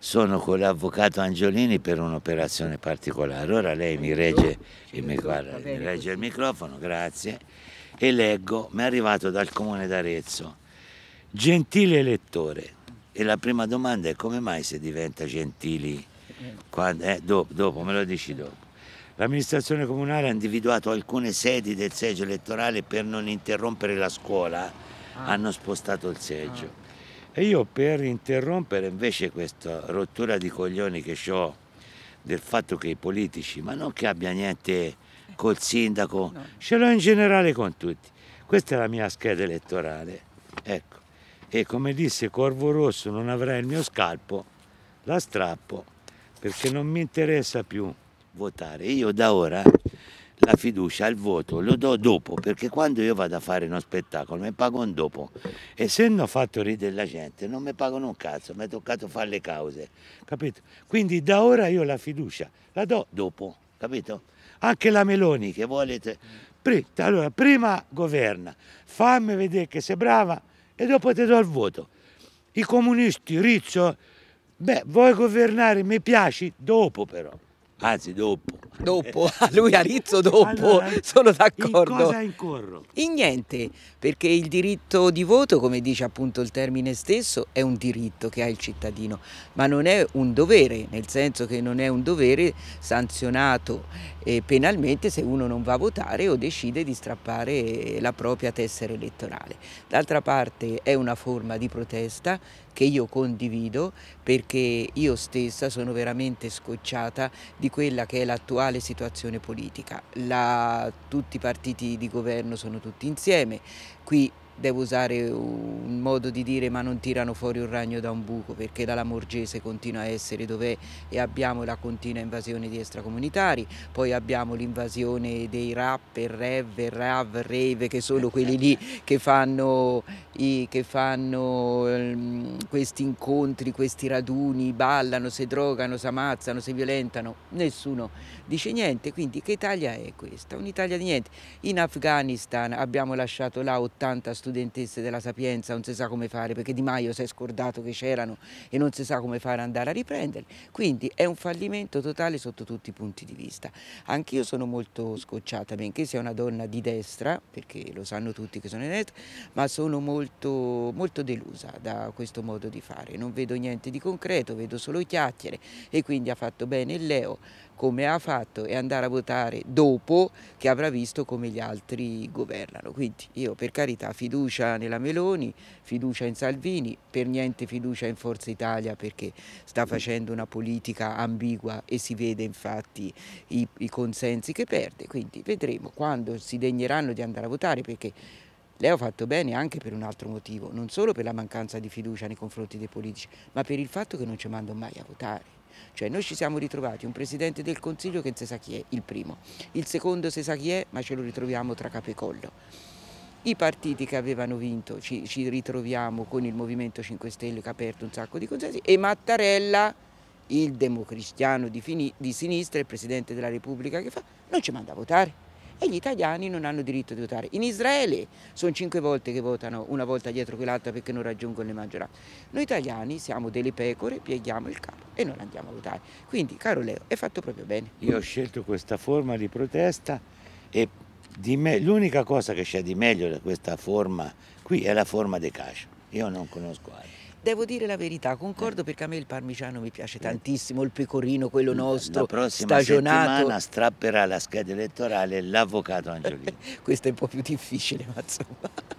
sono con l'avvocato Angiolini per un'operazione particolare. Ora lei mi regge, mi, guarda, mi regge il microfono, grazie, e leggo, mi è arrivato dal comune d'Arezzo. Gentile elettore, e la prima domanda è come mai si diventa gentili? Quando, eh, dopo, dopo, me lo dici dopo. L'amministrazione comunale ha individuato alcune sedi del seggio elettorale per non interrompere la scuola, ah. hanno spostato il seggio. Ah e io per interrompere invece questa rottura di coglioni che ho del fatto che i politici, ma non che abbia niente col sindaco, no. ce l'ho in generale con tutti. Questa è la mia scheda elettorale. Ecco. E come disse Corvo Rosso, non avrai il mio scalpo, la strappo perché non mi interessa più votare. Io da ora la fiducia al voto lo do dopo, perché quando io vado a fare uno spettacolo mi pagano dopo. E se non ho fatto ridere la gente non mi pagano un cazzo, mi è toccato fare le cause, capito? Quindi da ora io la fiducia la do dopo, capito? Anche la Meloni che volete. Allora, prima governa, fammi vedere che sei brava e dopo ti do il voto. I comunisti, Rizzo, beh, vuoi governare, mi piaci, dopo però, anzi dopo. Dopo, a lui a Rizzo dopo, allora, sono d'accordo. In cosa incorro? In niente, perché il diritto di voto, come dice appunto il termine stesso, è un diritto che ha il cittadino, ma non è un dovere, nel senso che non è un dovere sanzionato eh, penalmente se uno non va a votare o decide di strappare la propria tessera elettorale. D'altra parte è una forma di protesta che io condivido perché io stessa sono veramente scocciata di quella che è l'attuale l'attuale situazione politica. La, tutti i partiti di governo sono tutti insieme, qui devo usare un modo di dire ma non tirano fuori un ragno da un buco perché la Lamorgese continua a essere dov'è e abbiamo la continua invasione di extracomunitari, poi abbiamo l'invasione dei rapper, rev, rav, rave che sono quelli lì che fanno, i, che fanno ehm, questi incontri, questi raduni, ballano, si drogano, si ammazzano, si violentano, nessuno dice niente, quindi che Italia è questa? Un'Italia di niente. In Afghanistan abbiamo lasciato là 80 studentesse della Sapienza, non si sa come fare perché Di Maio si è scordato che c'erano e non si sa come fare andare a riprenderli, quindi è un fallimento totale sotto tutti i punti di vista. Anch'io sono molto scocciata, benché sia una donna di destra, perché lo sanno tutti che sono di destra, ma sono molto, molto delusa da questo modo modo di fare, non vedo niente di concreto, vedo solo chiacchiere e quindi ha fatto bene il Leo come ha fatto e andare a votare dopo che avrà visto come gli altri governano. Quindi io per carità fiducia nella Meloni, fiducia in Salvini, per niente fiducia in Forza Italia perché sta facendo una politica ambigua e si vede infatti i, i consensi che perde, quindi vedremo quando si degneranno di andare a votare perché lei ha fatto bene anche per un altro motivo, non solo per la mancanza di fiducia nei confronti dei politici, ma per il fatto che non ci mando mai a votare. Cioè noi ci siamo ritrovati un Presidente del Consiglio che non si sa chi è, il primo, il secondo si sa chi è, ma ce lo ritroviamo tra e collo. I partiti che avevano vinto ci, ci, ritroviamo con il Movimento 5 Stelle che ha aperto un sacco di consensi e Mattarella, il democristiano di, di sinistra, il Presidente della Repubblica che fa, non ci manda a votare e gli italiani non hanno diritto di votare. In Israele sono cinque volte che votano, una volta dietro quell'altra perché non raggiungono le maggioranze. Noi italiani siamo delle pecore, pieghiamo il capo e non andiamo a votare. Quindi, caro Leo, è fatto proprio bene. Io ho scelto questa forma di protesta e me... l'unica cosa che c'è di meglio da questa forma qui è la forma de cash. Io non conosco altro. Devo dire la verità, concordo eh. perché a me il parmigiano mi piace eh. tantissimo, il pecorino, quello nostro, stagionato. La prossima stagionato. settimana strapperà la scheda elettorale l'avvocato Angiolini. Questo è un po' più difficile, ma insomma...